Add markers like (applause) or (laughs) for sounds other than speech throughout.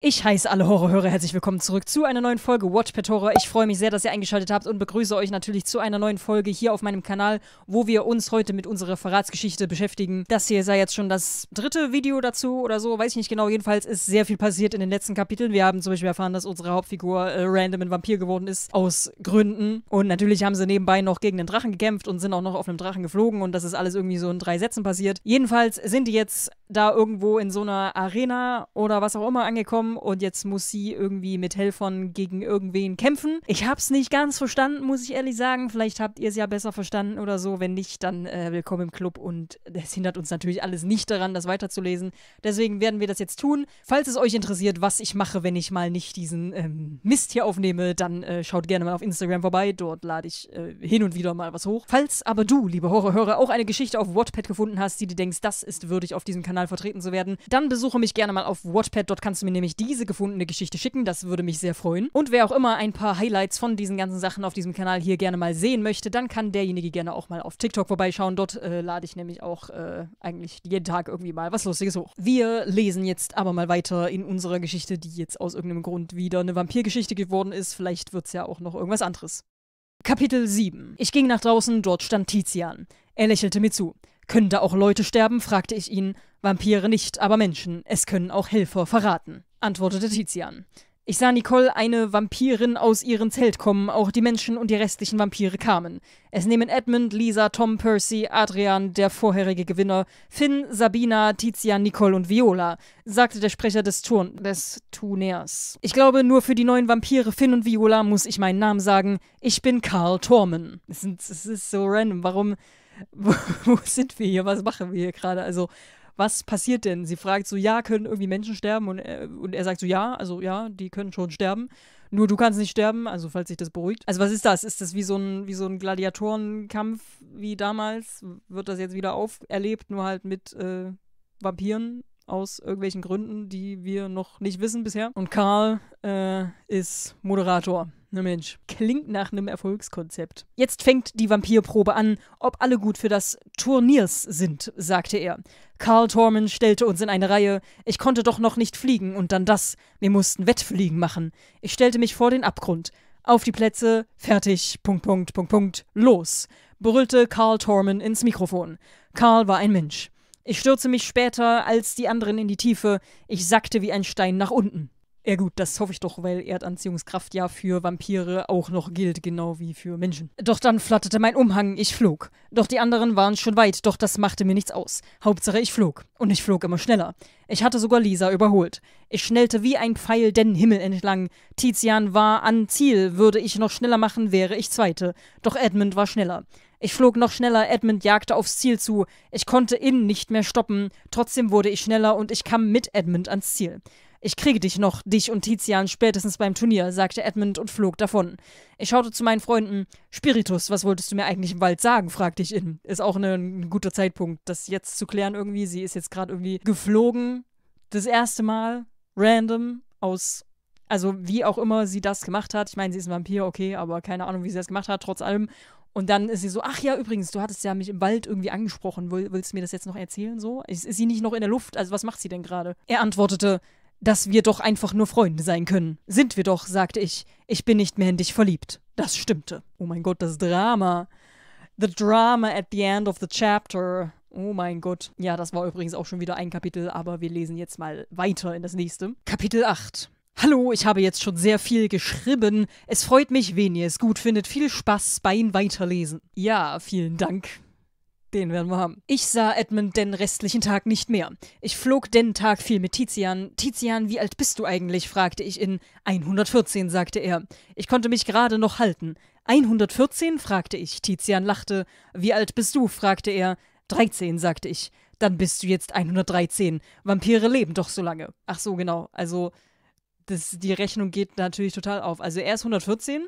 Ich heiße alle Horrorhörer herzlich willkommen zurück zu einer neuen Folge Watchpad Horror. Ich freue mich sehr, dass ihr eingeschaltet habt und begrüße euch natürlich zu einer neuen Folge hier auf meinem Kanal, wo wir uns heute mit unserer Verratsgeschichte beschäftigen. Das hier sei jetzt schon das dritte Video dazu oder so, weiß ich nicht genau. Jedenfalls ist sehr viel passiert in den letzten Kapiteln. Wir haben zum Beispiel erfahren, dass unsere Hauptfigur äh, random ein Vampir geworden ist, aus Gründen. Und natürlich haben sie nebenbei noch gegen den Drachen gekämpft und sind auch noch auf einem Drachen geflogen und das ist alles irgendwie so in drei Sätzen passiert. Jedenfalls sind die jetzt da irgendwo in so einer Arena oder was auch immer angekommen haben und jetzt muss sie irgendwie mit Helfern gegen irgendwen kämpfen. Ich habe es nicht ganz verstanden, muss ich ehrlich sagen. Vielleicht habt ihr es ja besser verstanden oder so. Wenn nicht, dann äh, willkommen im Club und das hindert uns natürlich alles nicht daran, das weiterzulesen. Deswegen werden wir das jetzt tun. Falls es euch interessiert, was ich mache, wenn ich mal nicht diesen ähm, Mist hier aufnehme, dann äh, schaut gerne mal auf Instagram vorbei. Dort lade ich äh, hin und wieder mal was hoch. Falls aber du, liebe Horrorhörer, auch eine Geschichte auf Wattpad gefunden hast, die du denkst, das ist würdig, auf diesem Kanal vertreten zu werden, dann besuche mich gerne mal auf Wattpad. Dort kannst du mir nämlich diese gefundene Geschichte schicken. Das würde mich sehr freuen. Und wer auch immer ein paar Highlights von diesen ganzen Sachen auf diesem Kanal hier gerne mal sehen möchte, dann kann derjenige gerne auch mal auf TikTok vorbeischauen. Dort äh, lade ich nämlich auch äh, eigentlich jeden Tag irgendwie mal was Lustiges hoch. Wir lesen jetzt aber mal weiter in unserer Geschichte, die jetzt aus irgendeinem Grund wieder eine Vampirgeschichte geworden ist. Vielleicht wird es ja auch noch irgendwas anderes. Kapitel 7. Ich ging nach draußen, dort stand Tizian. Er lächelte mir zu. Können da auch Leute sterben? fragte ich ihn. Vampire nicht, aber Menschen. Es können auch Helfer verraten antwortete Tizian. Ich sah Nicole, eine Vampirin, aus ihrem Zelt kommen. Auch die Menschen und die restlichen Vampire kamen. Es nehmen Edmund, Lisa, Tom, Percy, Adrian, der vorherige Gewinner, Finn, Sabina, Tizian, Nicole und Viola, sagte der Sprecher des, Turn des Tuners. Ich glaube, nur für die neuen Vampire Finn und Viola muss ich meinen Namen sagen. Ich bin Karl Tormen. Es ist, so random. Warum. Wo, (laughs) wo sind wir hier? Was machen wir hier gerade? Also, was passiert denn? Sie fragt so, ja, können irgendwie Menschen sterben? Und er, äh, und er sagt so, ja, also ja, die können schon sterben. Nur du kannst nicht sterben, also falls sich das beruhigt. Also was ist das? Ist das wie so ein, wie so ein Gladiatorenkampf wie damals? Wird das jetzt wieder auferlebt, nur halt mit äh, Vampiren aus irgendwelchen Gründen, die wir noch nicht wissen bisher. Und Karl äh, ist Moderator. Na Mensch, klingt nach einem Erfolgskonzept. Jetzt fängt die Vampirprobe an, ob alle gut für das Turniers sind, sagte er. Karl Tormann stellte uns in eine Reihe. Ich konnte doch noch nicht fliegen und dann das. Wir mussten Wettfliegen machen. Ich stellte mich vor den Abgrund. Auf die Plätze, fertig, Punkt, Punkt, Punkt, Punkt, los, brüllte Karl Tormann ins Mikrofon. Karl war ein Mensch. Ich stürze mich später als die anderen in die Tiefe. Ich sackte wie ein Stein nach unten. Ja gut, das hoffe ich doch, weil Erdanziehungskraft ja für Vampire auch noch gilt, genau wie für Menschen. Doch dann flatterte mein Umhang, ich flog. Doch die anderen waren schon weit, doch das machte mir nichts aus. Hauptsache ich flog. Und ich flog immer schneller. Ich hatte sogar Lisa überholt. Ich schnellte wie ein Pfeil den Himmel entlang. Tizian war an Ziel, würde ich noch schneller machen, wäre ich Zweite. Doch Edmund war schneller. Ich flog noch schneller, Edmund jagte aufs Ziel zu. Ich konnte ihn nicht mehr stoppen. Trotzdem wurde ich schneller und ich kam mit Edmund ans Ziel. Ich kriege dich noch, dich und Tizian spätestens beim Turnier, sagte Edmund und flog davon. Ich schaute zu meinen Freunden. Spiritus, was wolltest du mir eigentlich im Wald sagen? fragte ich ihn. Ist auch ne, ein guter Zeitpunkt, das jetzt zu klären irgendwie. Sie ist jetzt gerade irgendwie geflogen. Das erste Mal. Random. Aus also wie auch immer sie das gemacht hat, ich meine, sie ist ein Vampir, okay, aber keine Ahnung, wie sie das gemacht hat, trotz allem und dann ist sie so, ach ja, übrigens, du hattest ja mich im Wald irgendwie angesprochen, willst du mir das jetzt noch erzählen so? Ist, ist sie nicht noch in der Luft? Also was macht sie denn gerade? Er antwortete, dass wir doch einfach nur Freunde sein können. Sind wir doch, sagte ich. Ich bin nicht mehr in dich verliebt. Das stimmte. Oh mein Gott, das Drama. The drama at the end of the chapter. Oh mein Gott. Ja, das war übrigens auch schon wieder ein Kapitel, aber wir lesen jetzt mal weiter in das nächste. Kapitel 8. Hallo, ich habe jetzt schon sehr viel geschrieben. Es freut mich, wenn ihr es gut findet. Viel Spaß beim Weiterlesen. Ja, vielen Dank. Den werden wir haben. Ich sah Edmund den restlichen Tag nicht mehr. Ich flog den Tag viel mit Tizian. Tizian, wie alt bist du eigentlich? fragte ich in 114, sagte er. Ich konnte mich gerade noch halten. 114? fragte ich. Tizian lachte. Wie alt bist du? fragte er. 13, sagte ich. Dann bist du jetzt 113. Vampire leben doch so lange. Ach so, genau. Also das, die Rechnung geht natürlich total auf. Also er ist 114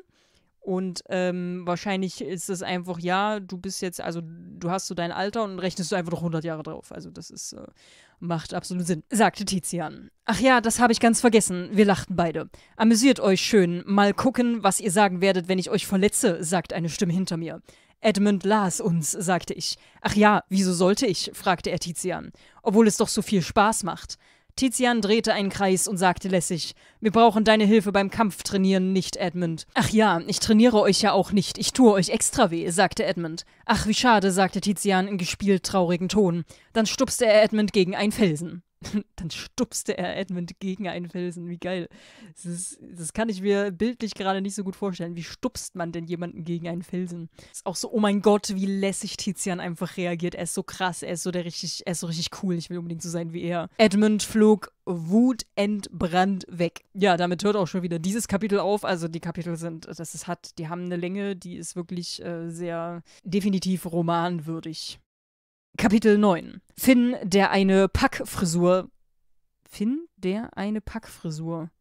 und ähm, wahrscheinlich ist es einfach, ja, du bist jetzt, also du hast so dein Alter und rechnest du einfach noch 100 Jahre drauf. Also das ist, äh, macht absolut Sinn, sagte Tizian. Ach ja, das habe ich ganz vergessen. Wir lachten beide. Amüsiert euch schön. Mal gucken, was ihr sagen werdet, wenn ich euch verletze, sagt eine Stimme hinter mir. Edmund las uns, sagte ich. Ach ja, wieso sollte ich? fragte er Tizian. Obwohl es doch so viel Spaß macht. Tizian drehte einen Kreis und sagte lässig: Wir brauchen deine Hilfe beim Kampftrainieren nicht, Edmund. Ach ja, ich trainiere euch ja auch nicht. Ich tue euch extra weh, sagte Edmund. Ach, wie schade, sagte Tizian in gespielt traurigen Ton. Dann stupste er Edmund gegen einen Felsen. (laughs) dann stupste er Edmund gegen einen Felsen. Wie geil. Das, ist, das, kann ich mir bildlich gerade nicht so gut vorstellen. Wie stupst man denn jemanden gegen einen Felsen? ist auch so, oh mein Gott, wie lässig Tizian einfach reagiert. Er ist so krass, er ist so der richtig, er ist so richtig cool. Ich will unbedingt so sein wie er. Edmund flog wutentbrannt weg. Ja, damit hört auch schon wieder dieses Kapitel auf. Also die Kapitel sind, das ist hat, die haben eine Länge, die ist wirklich äh, sehr definitiv romanwürdig. Kapitel 9. Finn, der eine Packfrisur. Finn, der eine Packfrisur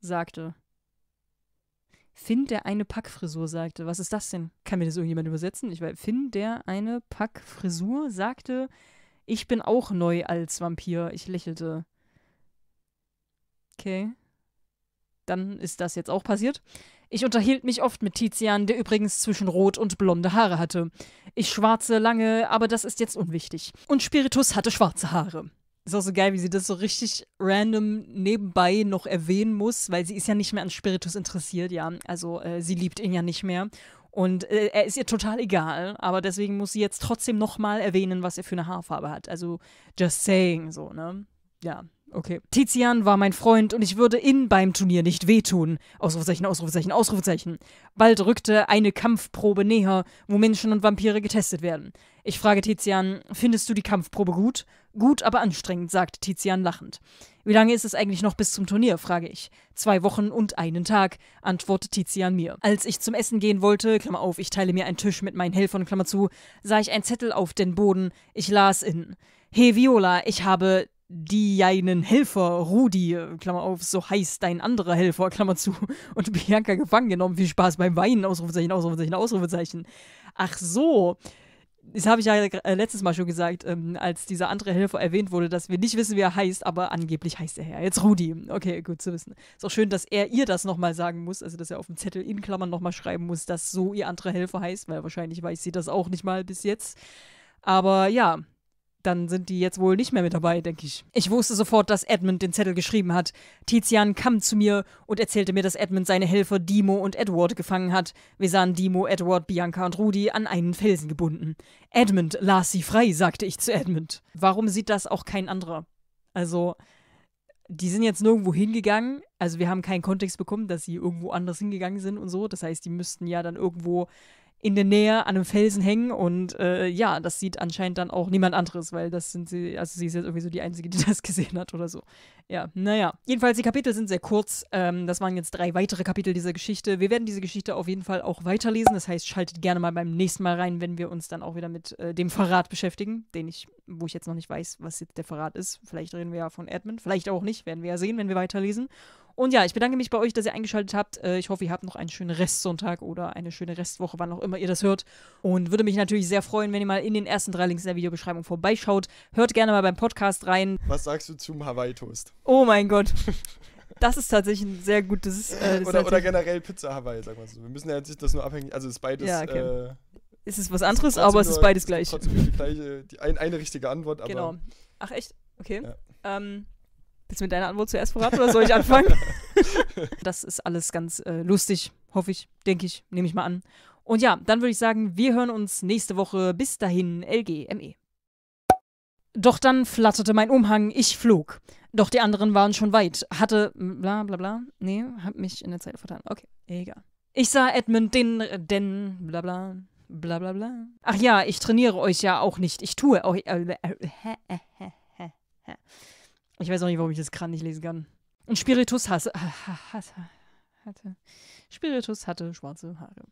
sagte. Finn, der eine Packfrisur sagte. Was ist das denn? Kann mir das irgendjemand übersetzen? Ich weiß, Finn, der eine Packfrisur sagte, ich bin auch neu als Vampir. Ich lächelte. Okay. Dann ist das jetzt auch passiert. Ich unterhielt mich oft mit Tizian, der übrigens zwischen rot und blonde Haare hatte. Ich schwarze lange, aber das ist jetzt unwichtig. Und Spiritus hatte schwarze Haare. Ist auch so geil, wie sie das so richtig random nebenbei noch erwähnen muss, weil sie ist ja nicht mehr an Spiritus interessiert, ja. Also äh, sie liebt ihn ja nicht mehr. Und äh, er ist ihr total egal, aber deswegen muss sie jetzt trotzdem nochmal erwähnen, was er für eine Haarfarbe hat. Also just saying so, ne? Ja, Okay. Tizian war mein Freund und ich würde ihn beim Turnier nicht wehtun. Ausrufezeichen, Ausrufezeichen, Ausrufezeichen. Bald rückte eine Kampfprobe näher, wo Menschen und Vampire getestet werden. Ich frage Tizian, findest du die Kampfprobe gut? Gut, aber anstrengend, sagt Tizian lachend. Wie lange ist es eigentlich noch bis zum Turnier, frage ich. Zwei Wochen und einen Tag, antwortet Tizian mir. Als ich zum Essen gehen wollte, Klammer auf, ich teile mir einen Tisch mit meinen Helfern, Klammer zu, sah ich einen Zettel auf den Boden. Ich las in. Hey Viola, ich habe die einen Helfer, Rudi, äh, Klammer auf, so heißt dein anderer Helfer, (laughs) Klammer zu, und Bianca gefangen genommen. Viel Spaß beim Weinen, Ausrufezeichen, Ausrufezeichen, Ausrufezeichen. Ach so. Das habe ich ja äh, letztes Mal schon gesagt, ähm, als dieser andere Helfer erwähnt wurde, dass wir nicht wissen, wie er heißt, aber angeblich heißt er ja jetzt Rudi. Okay, gut zu wissen. Ist auch schön, dass er ihr das nochmal sagen muss, also dass er auf dem Zettel in Klammern nochmal schreiben muss, dass so ihr anderer Helfer heißt, weil wahrscheinlich weiß sie das auch nicht mal bis jetzt. Aber ja, dann sind die jetzt wohl nicht mehr mit dabei, denke ich. Ich wusste sofort, dass Edmund den Zettel geschrieben hat. Tizian kam zu mir und erzählte mir, dass Edmund seine Helfer Dimo und Edward gefangen hat. Wir sahen Dimo, Edward, Bianca und Rudi an einen Felsen gebunden. Edmund las sie frei, sagte ich zu Edmund. Warum sieht das auch kein anderer? Also, die sind jetzt nirgendwo hingegangen. Also, wir haben keinen Kontext bekommen, dass sie irgendwo anders hingegangen sind und so. Das heißt, die müssten ja dann irgendwo in der Nähe an einem Felsen hängen und äh, ja, das sieht anscheinend dann auch niemand anderes, weil das sind sie, also sie ist jetzt irgendwie so die Einzige, die (laughs) das gesehen hat oder so. Ja, naja. Jedenfalls, die Kapitel sind sehr kurz. Ähm, das waren jetzt drei weitere Kapitel dieser Geschichte. Wir werden diese Geschichte auf jeden Fall auch weiterlesen. Das heißt, schaltet gerne mal beim nächsten Mal rein, wenn wir uns dann auch wieder mit äh, dem Verrat beschäftigen, den ich, wo ich jetzt noch nicht weiß, was jetzt der Verrat ist. Vielleicht reden wir ja von Edmund, vielleicht auch nicht, werden wir ja sehen, wenn wir weiterlesen. Und ja, ich bedanke mich bei euch, dass ihr eingeschaltet habt. Äh, ich hoffe, ihr habt noch einen schönen Restsonntag oder eine schöne Restwoche, wann auch immer ihr das hört. Und würde mich natürlich sehr freuen, wenn ihr mal in den ersten drei Links in der Videobeschreibung vorbeischaut. Hört gerne mal beim Podcast rein. Was sagst du zum Hawaii-Toast? Oh mein Gott. Das ist tatsächlich ein sehr gutes. Äh, oder, oder, generell Pizza Hawaii, sag mal so. Wir müssen ja jetzt nicht das nur abhängig. Also, es ist beides. Ja, okay. äh, es ist was anderes, ist aber es ist beides gleich. Trotzdem die gleiche, die ein, eine richtige Antwort. genau. Ach, echt? Okay. Ja. Ähm, Willst du mit deiner Antwort zuerst verraten oder soll ich anfangen? (laughs) das ist alles ganz äh, lustig, hoffe ich, denke ich, nehme ich mal an. Und ja, dann würde ich sagen, wir hören uns nächste Woche. Bis dahin, LGME. Doch dann flatterte mein Umhang, ich flog. Doch die anderen waren schon weit, hatte bla bla bla. Nee, hab mich in der Zeit vertan. Okay, egal. Ich sah Edmund den, äh, denn bla bla. Bla bla bla. Ach ja, ich trainiere euch ja auch nicht. Ich tue euch. Äh, äh, äh, ich weiß auch nicht, warum ich das gerade nicht lesen kann. Und Spiritus hasse, hatte. Spiritus hatte schwarze Haare.